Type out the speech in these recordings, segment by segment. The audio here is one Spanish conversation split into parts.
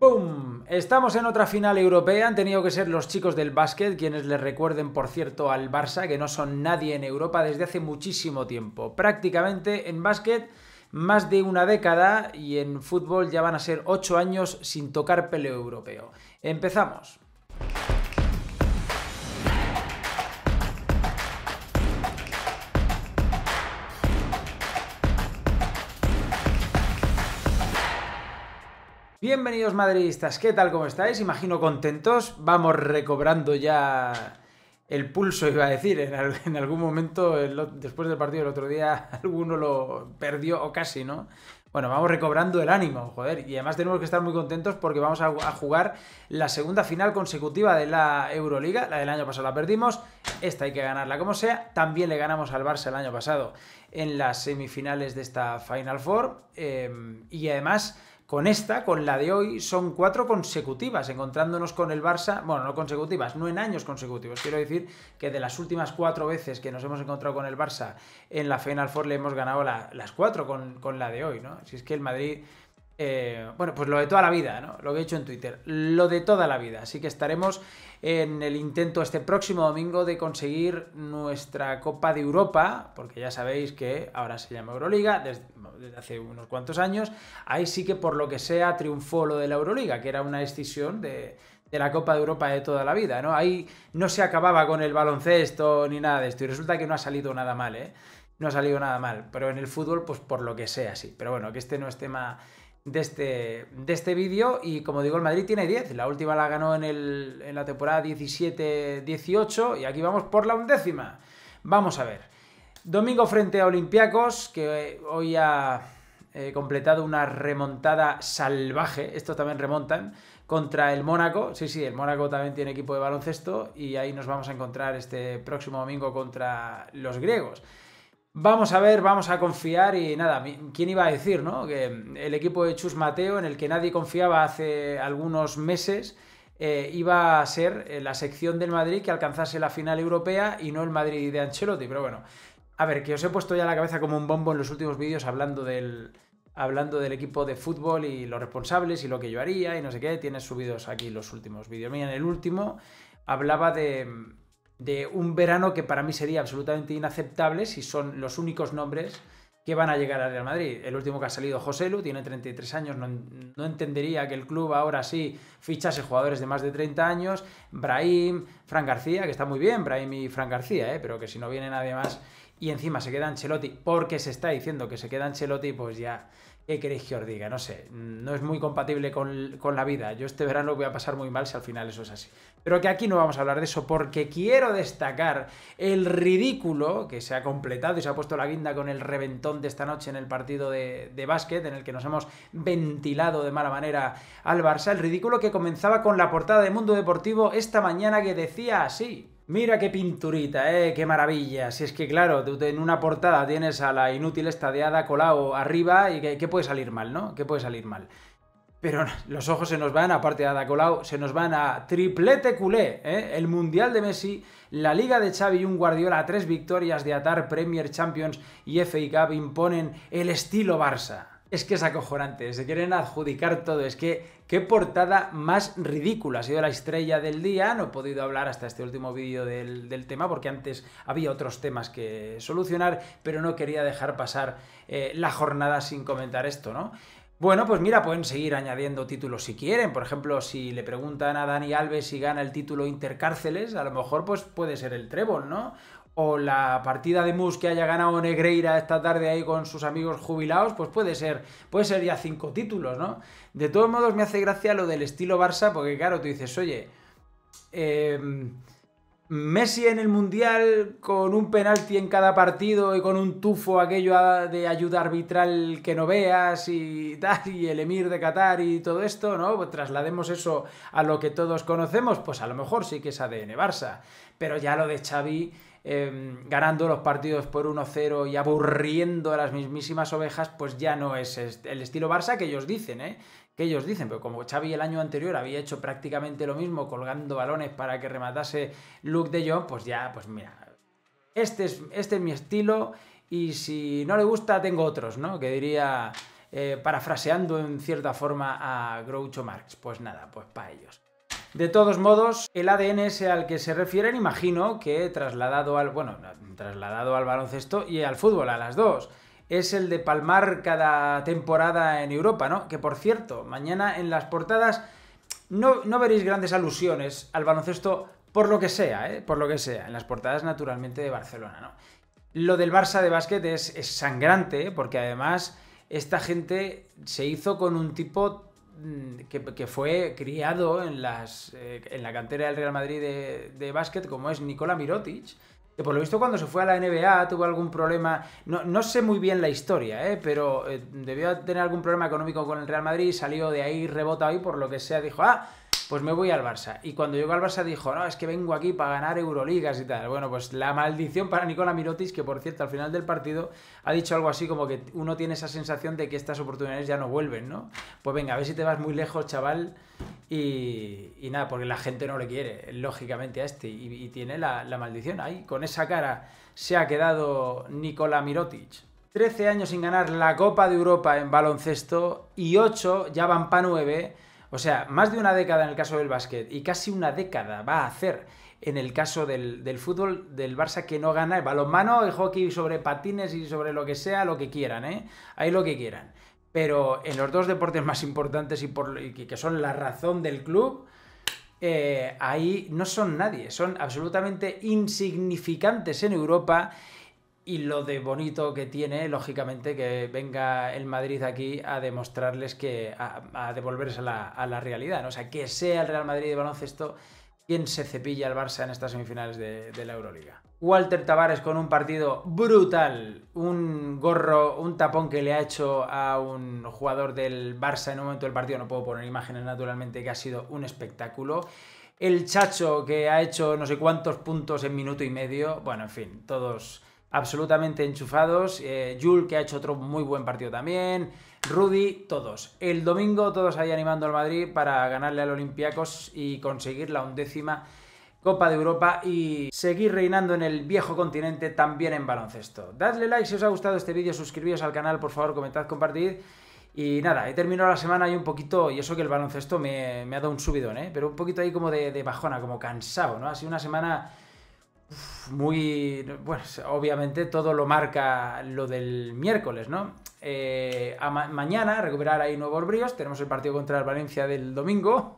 ¡Pum! Estamos en otra final europea. Han tenido que ser los chicos del básquet quienes les recuerden, por cierto, al Barça, que no son nadie en Europa desde hace muchísimo tiempo. Prácticamente en básquet más de una década y en fútbol ya van a ser ocho años sin tocar peleo europeo. Empezamos. Bienvenidos madridistas, ¿qué tal? ¿Cómo estáis? Imagino contentos. Vamos recobrando ya el pulso, iba a decir. En, algún momento, después del partido del otro día, alguno lo perdió o casi, ¿no? Bueno, vamos recobrando el ánimo, joder. Y además tenemos que estar muy contentos porque vamos a, jugar la segunda final consecutiva de la Euroliga. La del año pasado la perdimos. Esta hay que ganarla como sea. También le ganamos al Barça el año pasado en las semifinales de esta Final Four. Em, y además con esta, con la de hoy, son cuatro consecutivas, encontrándonos con el Barça, bueno, no consecutivas, no en años consecutivos. Quiero decir que de las últimas cuatro veces que nos hemos encontrado con el Barça en la Final Four le hemos ganado las cuatro con, con la de hoy, ¿no? Si es que el Madrid eh, bueno, pues lo de toda la vida, ¿no? Lo que he hecho en Twitter, lo de toda la vida. Así que estaremos en el intento este próximo domingo de conseguir nuestra Copa de Europa, porque ya sabéis que ahora se llama Euroliga, desde, hace unos cuantos años. Ahí sí que por lo que sea triunfó lo de la Euroliga, que era una decisión de, de la Copa de Europa de toda la vida, ¿no? Ahí no se acababa con el baloncesto ni nada de esto, y resulta que no ha salido nada mal, ¿eh? No ha salido nada mal, pero en el fútbol, pues por lo que sea, sí. Pero bueno, que este no es tema de este, de este vídeo. Y como digo, el Madrid tiene 10. La última la ganó en, la temporada 17-18 y aquí vamos por la undécima. Vamos a ver. Domingo frente a Olympiacos, que hoy ha eh, completado una remontada salvaje. Estos también remontan contra el Mónaco. Sí, sí, el Mónaco también tiene equipo de baloncesto y ahí nos vamos a encontrar este próximo domingo contra los griegos. Vamos a ver, vamos a confiar y nada, ¿quién iba a decir, no? Que el equipo de Chus Mateo, en el que nadie confiaba hace algunos meses, eh, iba a ser eh, la sección del Madrid que alcanzase la final europea y no el Madrid de Ancelotti. Pero bueno, a ver, que os he puesto ya la cabeza como un bombo en los últimos vídeos hablando del, hablando del equipo de fútbol y los responsables y lo que yo haría y no sé qué. Tienes subidos aquí los últimos vídeos. Mira, en el último hablaba de, de un verano que para mí sería absolutamente inaceptable si son los únicos nombres que van a llegar al Real Madrid. El último que ha salido, José Lu, tiene 33 años, no, entendería que el club ahora sí fichase jugadores de más de 30 años. Brahim, Fran García, que está muy bien, Brahim y Fran García, ¿eh? pero que si no viene nadie más y encima se queda Ancelotti porque se está diciendo que se queda Ancelotti, pues ya, ¿qué queréis que os diga? No sé, no es muy compatible con, la vida. Yo este verano voy a pasar muy mal si al final eso es así. Pero que aquí no vamos a hablar de eso porque quiero destacar el ridículo que se ha completado y se ha puesto la guinda con el reventón de esta noche en el partido de, de básquet, en el que nos hemos ventilado de mala manera al Barça. El ridículo que comenzaba con la portada de Mundo Deportivo esta mañana que decía así. Mira qué pinturita, eh, qué maravilla. Si es que, claro, en una portada tienes a la inútil Ada Colau arriba y ¿qué puede salir mal, no? ¿Qué puede salir mal? Pero los ojos se nos van, aparte de Ada Colau, se nos van a triplete culé, eh. el Mundial de Messi, la Liga de Xavi y un Guardiola, tres victorias de Atar, Premier Champions y FA Cup imponen el estilo Barça. Es que es acojonante, se quieren adjudicar todo. Es que qué portada más ridícula. Ha sido la estrella del día, no he podido hablar hasta este último vídeo del, tema porque antes había otros temas que solucionar, pero no quería dejar pasar eh, la jornada sin comentar esto, ¿no? Bueno, pues mira, pueden seguir añadiendo títulos si quieren. Por ejemplo, si le preguntan a Dani Alves si gana el título Intercárceles, a lo mejor pues puede ser el Trébol, ¿no? o la partida de mus que haya ganado Negreira esta tarde ahí con sus amigos jubilados, pues puede ser, puede ser ya cinco títulos, ¿no? De todos modos me hace gracia lo del estilo Barça, porque claro, tú dices, oye, em, Messi en el Mundial con un penalti en cada partido y con un tufo aquello de ayuda arbitral que no veas y tal, y el emir de Qatar y todo esto, ¿no? Pues traslademos eso a lo que todos conocemos, pues a lo mejor sí que es ADN Barça, pero ya lo de Xavi Em, ganando los partidos por 1-0 y aburriendo a las mismísimas ovejas, pues ya no es el estilo Barça que ellos dicen, ¿eh? Que ellos dicen, pero como Xavi el año anterior había hecho prácticamente lo mismo, colgando balones para que rematase Luke de Jong, pues ya, pues mira, este es, este mi estilo y si no le gusta tengo otros, ¿no? Que diría, eh, parafraseando en cierta forma a Groucho Marx, pues nada, pues para ellos. De todos modos, el ADN al que se refieren, imagino que trasladado al, bueno, trasladado al baloncesto y al fútbol, a las dos, es el de palmar cada temporada en Europa, ¿no? Que por cierto, mañana en las portadas no, veréis grandes alusiones al baloncesto por lo que sea, ¿eh? Por lo que sea, en las portadas naturalmente de Barcelona, ¿no? Lo del Barça de básquet es, sangrante, porque además esta gente se hizo con un tipo Mm, que, fue criado en, las, eh, en la cantera del Real Madrid de, de básquet, como es Nikola Mirotic, que por lo visto cuando se fue a la NBA tuvo algún problema, no, no sé muy bien la historia, eh, pero eh, debió tener algún problema económico con el Real Madrid, salió de ahí rebota y por lo que sea dijo, ah, pues me voy al Barça. Y cuando llegó al Barça dijo, no, es que vengo aquí para ganar Euroligas y tal. Bueno, pues la maldición para Nicola Mirotic... que por cierto, al final del partido ha dicho algo así como que uno tiene esa sensación de que estas oportunidades ya no vuelven, ¿no? Pues venga, a ver si te vas muy lejos, chaval. Y, nada, porque la gente no le quiere, lógicamente, a este. Y, tiene la, maldición ahí. Con esa cara se ha quedado Nicola Mirotic. 13 años sin ganar la Copa de Europa en baloncesto y 8, ya van para nueve o sea, más de una década en el caso del básquet y casi una década va a hacer en el caso del, fútbol del Barça que no gana el balonmano, el hockey sobre patines y sobre lo que sea, lo que quieran, ¿eh? Ahí lo que quieran. Pero en los dos deportes más importantes y, por, que son la razón del club, eh, ahí no son nadie, son absolutamente insignificantes en Europa y lo de bonito que tiene, lógicamente, que venga el Madrid aquí a demostrarles que, a, devolverse a la, realidad, o sea, que sea el Real Madrid de baloncesto quien se cepilla al Barça en estas semifinales de, de, la Euroliga. Walter Tavares con un partido brutal, un gorro, un tapón que le ha hecho a un jugador del Barça en un momento del partido, no puedo poner imágenes naturalmente, que ha sido un espectáculo. El Chacho que ha hecho no sé cuántos puntos en minuto y medio, bueno, en fin, todos absolutamente enchufados. Eh, Jul, que ha hecho otro muy buen partido también. Rudy, todos. El domingo todos ahí animando al Madrid para ganarle al Olympiacos y conseguir la undécima Copa de Europa y seguir reinando en el viejo continente también en baloncesto. Dadle like si os ha gustado este vídeo, suscribíos al canal, por favor, comentad, compartid. Y nada, he terminado la semana y un poquito, y eso que el baloncesto me, ha dado un subidón, ¿eh? pero un poquito ahí como de, de bajona, como cansado, ¿no? Ha sido una semana muy. Pues obviamente todo lo marca lo del miércoles, ¿no? Eh, a mañana recuperar ahí nuevos bríos. Tenemos el partido contra el Valencia del domingo.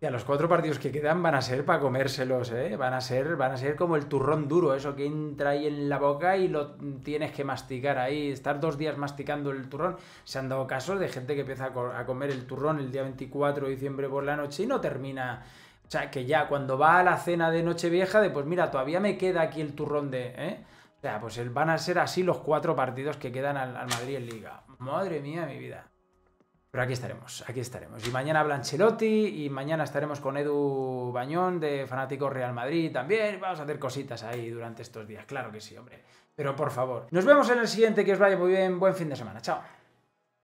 Y a los cuatro partidos que quedan van a ser para comérselos, ¿eh? Van a ser, van a ser como el turrón duro, eso que entra ahí en la boca y lo tienes que masticar ahí, estar dos días masticando el turrón. Se han dado casos de gente que empieza a comer el turrón el día 24 de diciembre por la noche y no termina o sea, que ya cuando va a la cena de Nochevieja, de pues mira, todavía me queda aquí el turrón de. ¿eh? O sea, pues van a ser así los cuatro partidos que quedan al, Madrid en Liga. Madre mía, mi vida. Pero aquí estaremos, aquí estaremos. Y mañana Blanchelotti y mañana estaremos con Edu Bañón de Fanático Real Madrid también. Vamos a hacer cositas ahí durante estos días, claro que sí, hombre. Pero por favor, nos vemos en el siguiente, que os vaya muy bien, buen fin de semana, chao.